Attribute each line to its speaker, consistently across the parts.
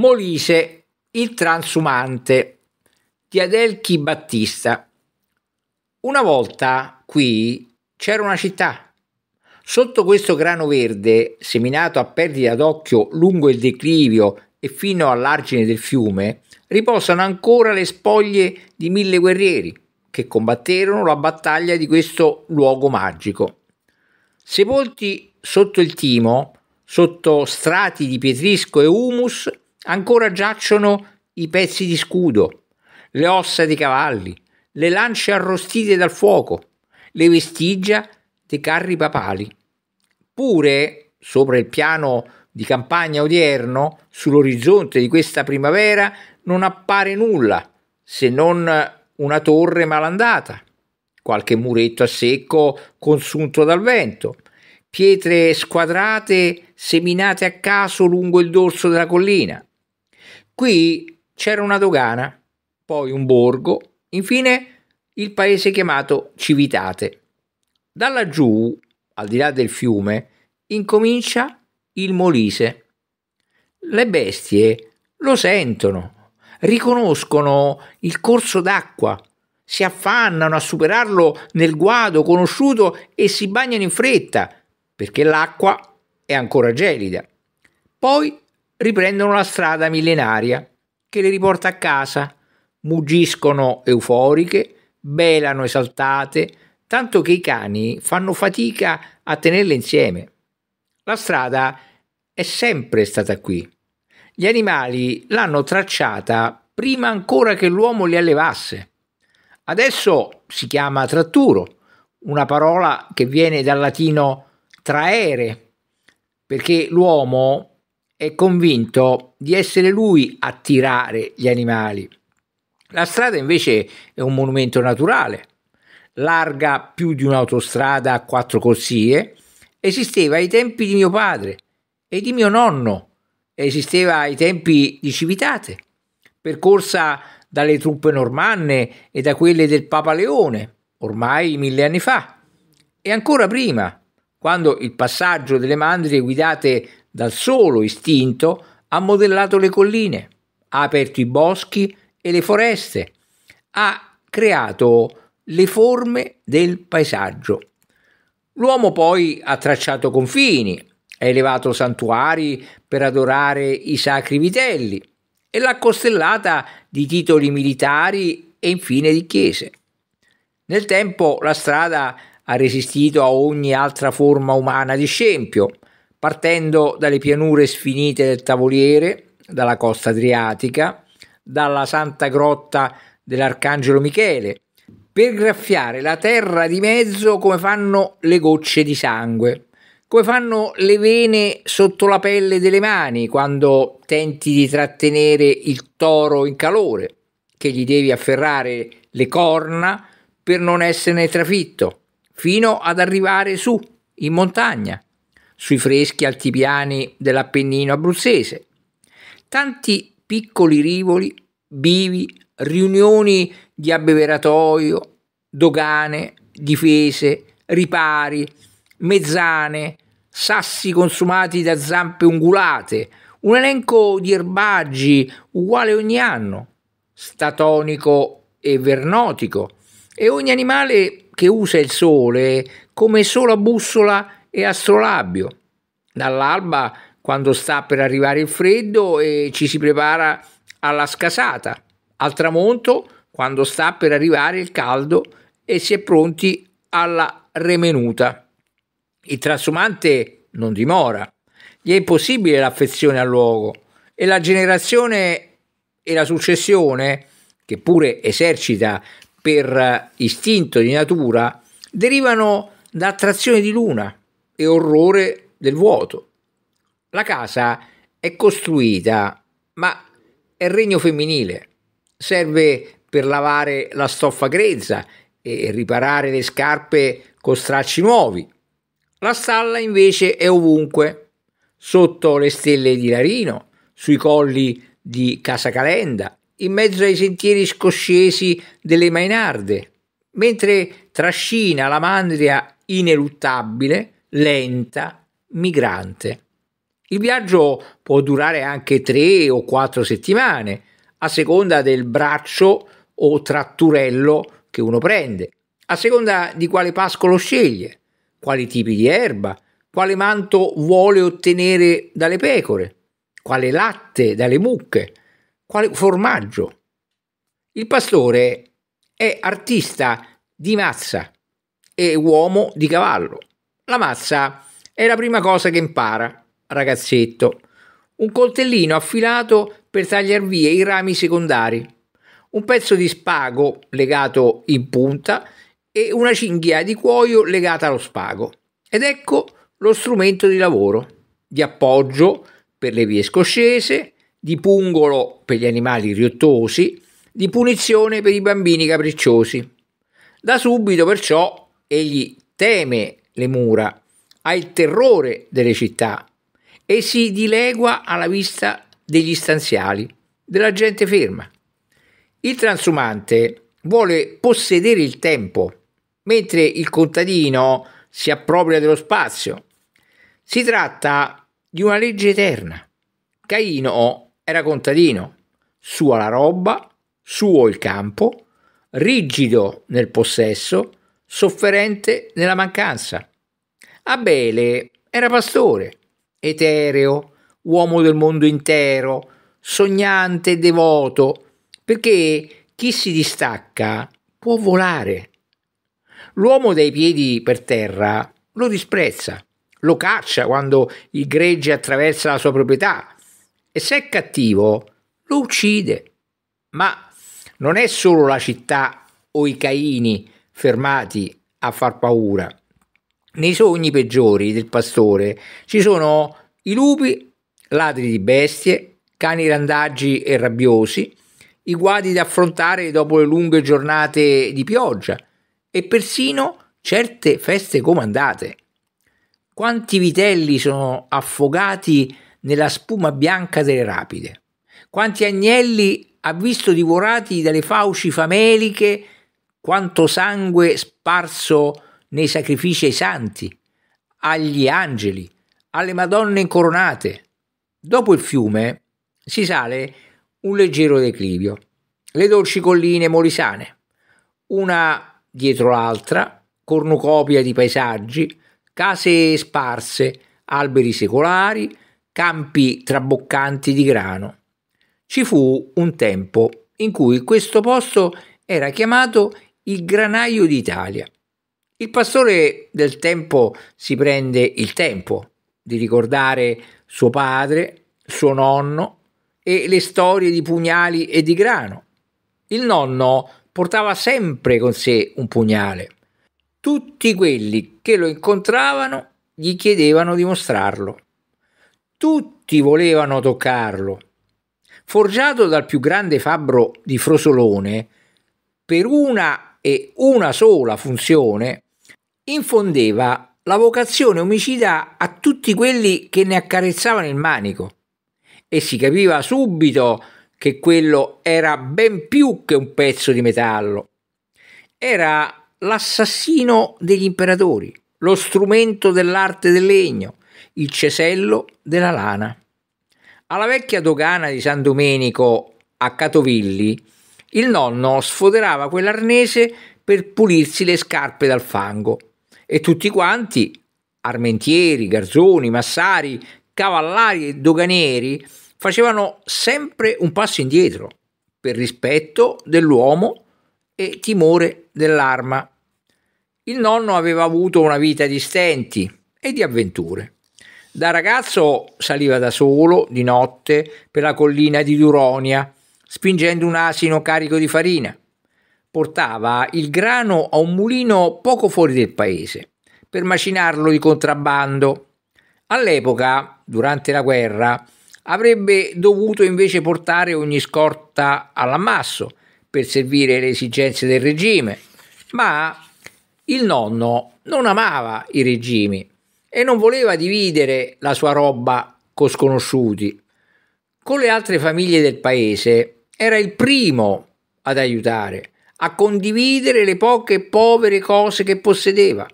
Speaker 1: Molise, il transumante di Adelchi Battista. Una volta qui c'era una città. Sotto questo grano verde, seminato a perdita d'occhio lungo il declivio e fino all'argine del fiume, riposano ancora le spoglie di mille guerrieri che combatterono la battaglia di questo luogo magico. Sepolti sotto il timo, sotto strati di pietrisco e humus, Ancora giacciono i pezzi di scudo, le ossa dei cavalli, le lance arrostite dal fuoco, le vestigia dei carri papali. Pure, sopra il piano di campagna odierno, sull'orizzonte di questa primavera, non appare nulla se non una torre malandata, qualche muretto a secco consunto dal vento, pietre squadrate seminate a caso lungo il dorso della collina, Qui c'era una dogana, poi un borgo, infine il paese chiamato Civitate. Da laggiù, al di là del fiume, incomincia il Molise. Le bestie lo sentono, riconoscono il corso d'acqua, si affannano a superarlo nel guado conosciuto e si bagnano in fretta, perché l'acqua è ancora gelida. Poi riprendono la strada millenaria che le riporta a casa, muggiscono euforiche, belano esaltate, tanto che i cani fanno fatica a tenerle insieme. La strada è sempre stata qui. Gli animali l'hanno tracciata prima ancora che l'uomo li allevasse. Adesso si chiama tratturo, una parola che viene dal latino traere, perché l'uomo è convinto di essere lui a tirare gli animali. La strada invece è un monumento naturale, larga più di un'autostrada a quattro corsie, esisteva ai tempi di mio padre e di mio nonno, esisteva ai tempi di Civitate, percorsa dalle truppe normanne e da quelle del Papa Leone, ormai mille anni fa, e ancora prima, quando il passaggio delle mandrie guidate dal solo istinto ha modellato le colline, ha aperto i boschi e le foreste, ha creato le forme del paesaggio. L'uomo poi ha tracciato confini, ha elevato santuari per adorare i sacri vitelli e l'ha costellata di titoli militari e infine di chiese. Nel tempo la strada ha resistito a ogni altra forma umana di scempio partendo dalle pianure sfinite del Tavoliere, dalla costa adriatica, dalla Santa Grotta dell'Arcangelo Michele, per graffiare la terra di mezzo come fanno le gocce di sangue, come fanno le vene sotto la pelle delle mani quando tenti di trattenere il toro in calore, che gli devi afferrare le corna per non esserne trafitto, fino ad arrivare su, in montagna sui freschi altipiani dell'Appennino abruzzese. Tanti piccoli rivoli, bivi, riunioni di abbeveratoio, dogane, difese, ripari, mezzane, sassi consumati da zampe ungulate, un elenco di erbaggi uguale ogni anno, statonico e vernotico, e ogni animale che usa il sole come sola bussola e Astrolabio. Dall'alba, quando sta per arrivare il freddo, e ci si prepara alla scasata. Al tramonto, quando sta per arrivare il caldo e si è pronti alla remenuta. Il trasumante non dimora, gli è impossibile l'affezione al luogo e la generazione e la successione, che pure esercita per istinto di natura, derivano da attrazione di luna, e orrore del vuoto. La casa è costruita, ma è regno femminile. Serve per lavare la stoffa grezza e riparare le scarpe con stracci nuovi. La stalla invece è ovunque, sotto le stelle di Larino, sui colli di Casacalenda, in mezzo ai sentieri scoscesi delle Mainarde, mentre trascina la mandria ineluttabile lenta, migrante. Il viaggio può durare anche tre o quattro settimane, a seconda del braccio o tratturello che uno prende, a seconda di quale pascolo sceglie, quali tipi di erba, quale manto vuole ottenere dalle pecore, quale latte dalle mucche, quale formaggio. Il pastore è artista di mazza e uomo di cavallo. La mazza è la prima cosa che impara, ragazzetto. Un coltellino affilato per tagliar via i rami secondari, un pezzo di spago legato in punta e una cinghia di cuoio legata allo spago. Ed ecco lo strumento di lavoro, di appoggio per le vie scoscese, di pungolo per gli animali riottosi, di punizione per i bambini capricciosi. Da subito perciò egli teme le mura, ha il terrore delle città e si dilegua alla vista degli stanziali, della gente ferma. Il transumante vuole possedere il tempo, mentre il contadino si appropria dello spazio. Si tratta di una legge eterna. Caino era contadino, sua la roba, suo il campo, rigido nel possesso, sofferente nella mancanza. Abele era pastore, etereo, uomo del mondo intero, sognante devoto, perché chi si distacca può volare. L'uomo dai piedi per terra lo disprezza, lo caccia quando il gregge attraversa la sua proprietà e se è cattivo lo uccide. Ma non è solo la città o i caini fermati a far paura nei sogni peggiori del pastore ci sono i lupi, ladri di bestie, cani randaggi e rabbiosi, i guadi da affrontare dopo le lunghe giornate di pioggia e persino certe feste comandate. Quanti vitelli sono affogati nella spuma bianca delle rapide? Quanti agnelli ha visto divorati dalle fauci fameliche? Quanto sangue sparso nei sacrifici ai santi, agli angeli, alle Madonne incoronate. Dopo il fiume si sale un leggero declivio, le dolci colline molisane, una dietro l'altra, cornucopia di paesaggi, case sparse, alberi secolari, campi traboccanti di grano. Ci fu un tempo in cui questo posto era chiamato il granaio d'Italia il pastore del tempo si prende il tempo di ricordare suo padre, suo nonno e le storie di pugnali e di grano. Il nonno portava sempre con sé un pugnale. Tutti quelli che lo incontravano gli chiedevano di mostrarlo. Tutti volevano toccarlo. Forgiato dal più grande fabbro di Frosolone, per una e una sola funzione, infondeva la vocazione omicida a tutti quelli che ne accarezzavano il manico e si capiva subito che quello era ben più che un pezzo di metallo. Era l'assassino degli imperatori, lo strumento dell'arte del legno, il cesello della lana. Alla vecchia dogana di San Domenico a Catovilli, il nonno sfoderava quell'arnese per pulirsi le scarpe dal fango e tutti quanti, armentieri, garzoni, massari, cavallari e doganieri, facevano sempre un passo indietro per rispetto dell'uomo e timore dell'arma. Il nonno aveva avuto una vita di stenti e di avventure. Da ragazzo saliva da solo di notte per la collina di Duronia, spingendo un asino carico di farina portava il grano a un mulino poco fuori del paese per macinarlo di contrabbando. All'epoca, durante la guerra, avrebbe dovuto invece portare ogni scorta all'ammasso per servire le esigenze del regime, ma il nonno non amava i regimi e non voleva dividere la sua roba con sconosciuti. Con le altre famiglie del paese era il primo ad aiutare a condividere le poche povere cose che possedeva,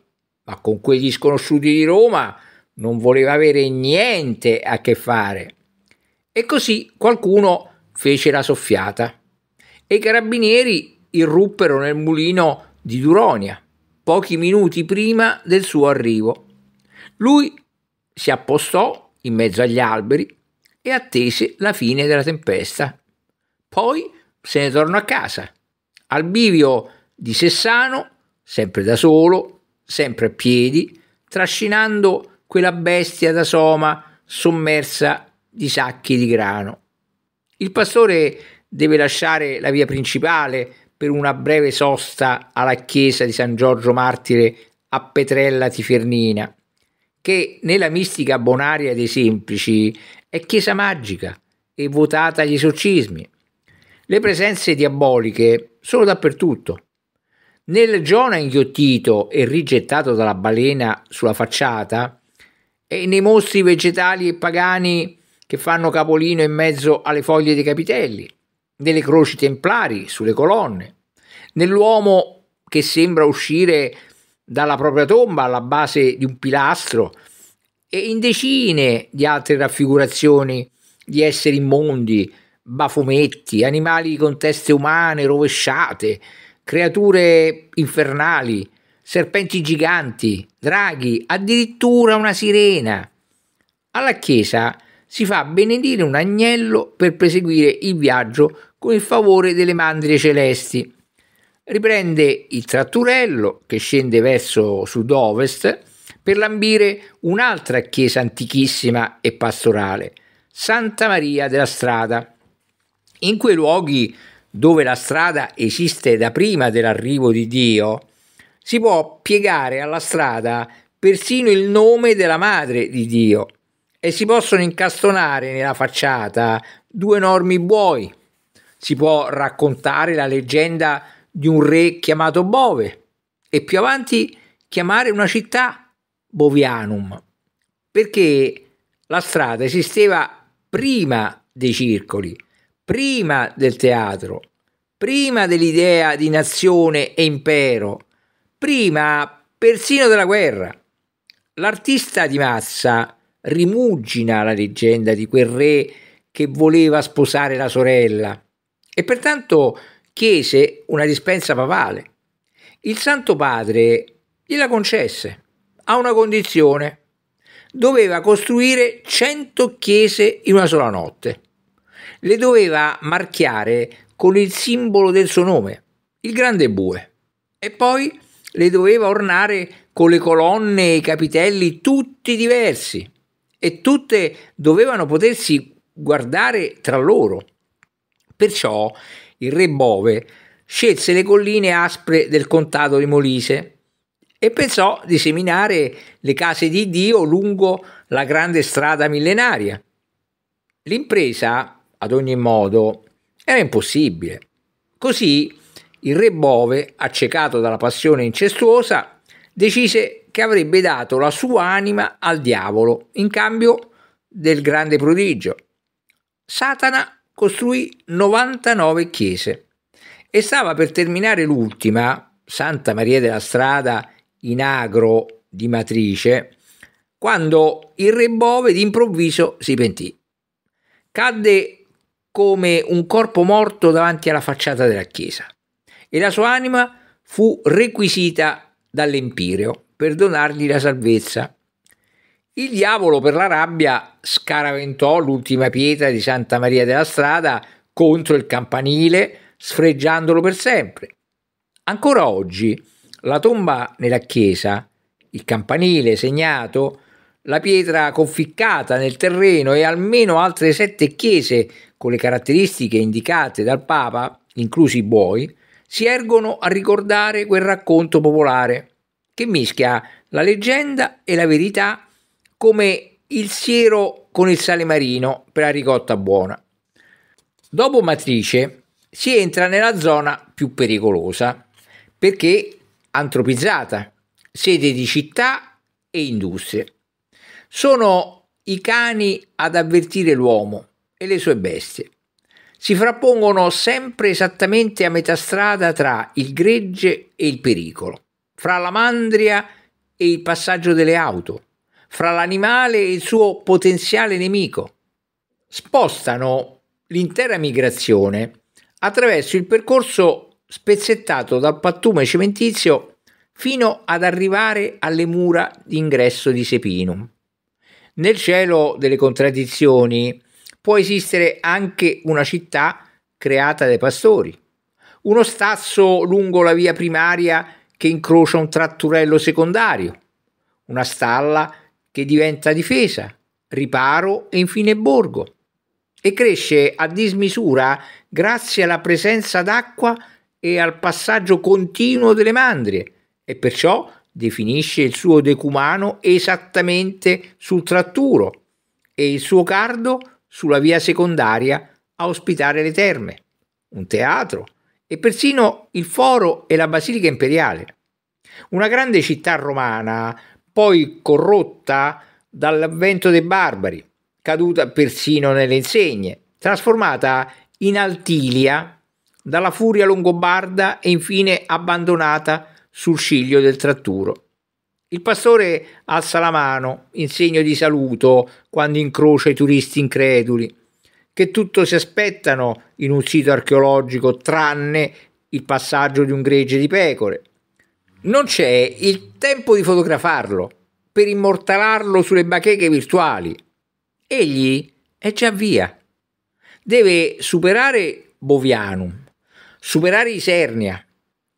Speaker 1: ma con quegli sconosciuti di Roma non voleva avere niente a che fare. E così qualcuno fece la soffiata e i carabinieri irruppero nel mulino di Duronia pochi minuti prima del suo arrivo. Lui si appostò in mezzo agli alberi e attese la fine della tempesta. Poi se ne tornò a casa al bivio di Sessano, sempre da solo, sempre a piedi, trascinando quella bestia da soma sommersa di sacchi di grano. Il pastore deve lasciare la via principale per una breve sosta alla chiesa di San Giorgio Martire a Petrella Tifernina, che nella mistica bonaria dei semplici è chiesa magica e votata agli esorcismi. Le presenze diaboliche sono dappertutto. Nel Giona inghiottito e rigettato dalla balena sulla facciata e nei mostri vegetali e pagani che fanno capolino in mezzo alle foglie dei capitelli, nelle croci templari sulle colonne, nell'uomo che sembra uscire dalla propria tomba alla base di un pilastro e in decine di altre raffigurazioni di esseri immondi, bafometti, animali con teste umane rovesciate, creature infernali, serpenti giganti, draghi, addirittura una sirena. Alla chiesa si fa benedire un agnello per proseguire il viaggio con il favore delle mandrie celesti. Riprende il tratturello che scende verso sud-ovest per lambire un'altra chiesa antichissima e pastorale, Santa Maria della Strada in quei luoghi dove la strada esiste da prima dell'arrivo di Dio, si può piegare alla strada persino il nome della madre di Dio e si possono incastonare nella facciata due enormi buoi. Si può raccontare la leggenda di un re chiamato Bove e più avanti chiamare una città Bovianum, perché la strada esisteva prima dei circoli prima del teatro, prima dell'idea di nazione e impero, prima persino della guerra. L'artista di massa rimugina la leggenda di quel re che voleva sposare la sorella e pertanto chiese una dispensa papale. Il Santo Padre gliela concesse a una condizione. Doveva costruire cento chiese in una sola notte le doveva marchiare con il simbolo del suo nome, il grande bue, e poi le doveva ornare con le colonne e i capitelli tutti diversi, e tutte dovevano potersi guardare tra loro. Perciò il re Bove scelse le colline aspre del contado di Molise e pensò di seminare le case di Dio lungo la grande strada millenaria. L'impresa ad ogni modo, era impossibile. Così il re Bove, accecato dalla passione incestuosa, decise che avrebbe dato la sua anima al diavolo in cambio del grande prodigio. Satana costruì 99 chiese e stava per terminare l'ultima, Santa Maria della Strada in agro di matrice, quando il re Bove d'improvviso si pentì. Cadde come un corpo morto davanti alla facciata della chiesa e la sua anima fu requisita dall'Empireo per donargli la salvezza. Il diavolo per la rabbia scaraventò l'ultima pietra di Santa Maria della Strada contro il campanile, sfregiandolo per sempre. Ancora oggi la tomba nella chiesa, il campanile segnato, la pietra conficcata nel terreno e almeno altre sette chiese con le caratteristiche indicate dal Papa, inclusi i buoi, si ergono a ricordare quel racconto popolare che mischia la leggenda e la verità come il siero con il sale marino per la ricotta buona. Dopo Matrice si entra nella zona più pericolosa perché antropizzata, sede di città e industrie. Sono i cani ad avvertire l'uomo e le sue bestie. Si frappongono sempre esattamente a metà strada tra il gregge e il pericolo, fra la mandria e il passaggio delle auto, fra l'animale e il suo potenziale nemico. Spostano l'intera migrazione attraverso il percorso spezzettato dal pattume cementizio fino ad arrivare alle mura d'ingresso di Sepinum. Nel cielo delle contraddizioni può esistere anche una città creata dai pastori, uno stazzo lungo la via primaria che incrocia un tratturello secondario, una stalla che diventa difesa, riparo e infine borgo, e cresce a dismisura grazie alla presenza d'acqua e al passaggio continuo delle mandrie, e perciò definisce il suo decumano esattamente sul tratturo e il suo cardo sulla via secondaria a ospitare le terme, un teatro e persino il foro e la basilica imperiale. Una grande città romana, poi corrotta dall'avvento dei barbari, caduta persino nelle insegne, trasformata in Altilia dalla furia longobarda e infine abbandonata sul ciglio del tratturo. Il pastore alza la mano in segno di saluto quando incrocia i turisti increduli, che tutto si aspettano in un sito archeologico tranne il passaggio di un gregge di pecore. Non c'è il tempo di fotografarlo per immortalarlo sulle bacheche virtuali. Egli è già via. Deve superare Bovianum, superare Isernia,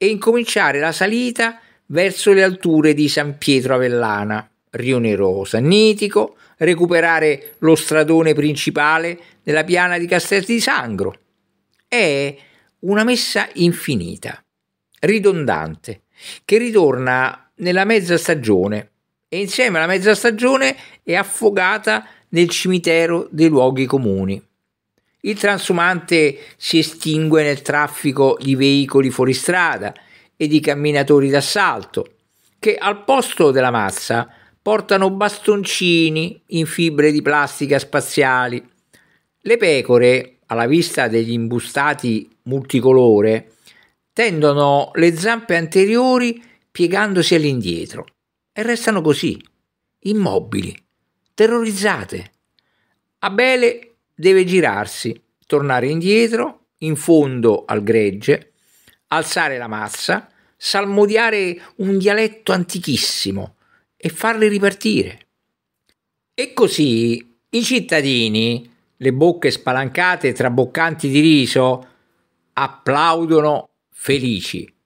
Speaker 1: e incominciare la salita verso le alture di San Pietro Avellana, Rio Nero Sannitico, recuperare lo stradone principale nella piana di Castel di Sangro. È una messa infinita, ridondante, che ritorna nella mezza stagione e insieme alla mezza stagione è affogata nel cimitero dei luoghi comuni. Il transumante si estingue nel traffico di veicoli fuoristrada e di camminatori d'assalto, che al posto della mazza portano bastoncini in fibre di plastica spaziali. Le pecore, alla vista degli imbustati multicolore, tendono le zampe anteriori piegandosi all'indietro e restano così, immobili, terrorizzate. Abele deve girarsi, tornare indietro, in fondo al gregge, alzare la mazza, salmodiare un dialetto antichissimo e farli ripartire. E così i cittadini, le bocche spalancate, traboccanti di riso, applaudono felici